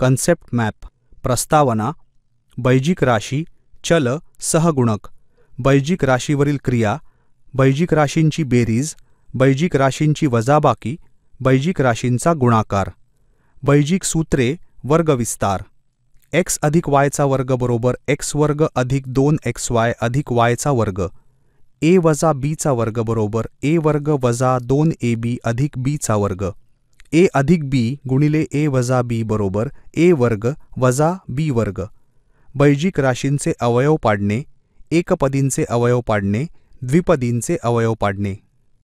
concept map प्रस्तावना बैजिक राशी चल सहगुणक बैजिक राशीवरील क्रिया बैजिक राशींची बेरीज बैजिक राशींची वजाबाकी बैजिक राशींचा गुणाकार बैजिक सूत्रे वर्गविस्तार एक्स अधिक वायचा वर्ग बरोबर एक्स वर्ग अधिक दोन एक्स वाय अधिक वायचा वर्ग ए वजा बीचा वर्ग बरोबर ए वर्ग वजा दोन ए बी अधिक बीचा वर्ग ए अधिक बी गुणिले ए वजा बी बरोबर ए वर्ग वजा बी वर्ग बैजिक राशींचे अवयव पाडणे एकपदींचे अवयव पाडणे द्विपदींचे अवयव पाडणे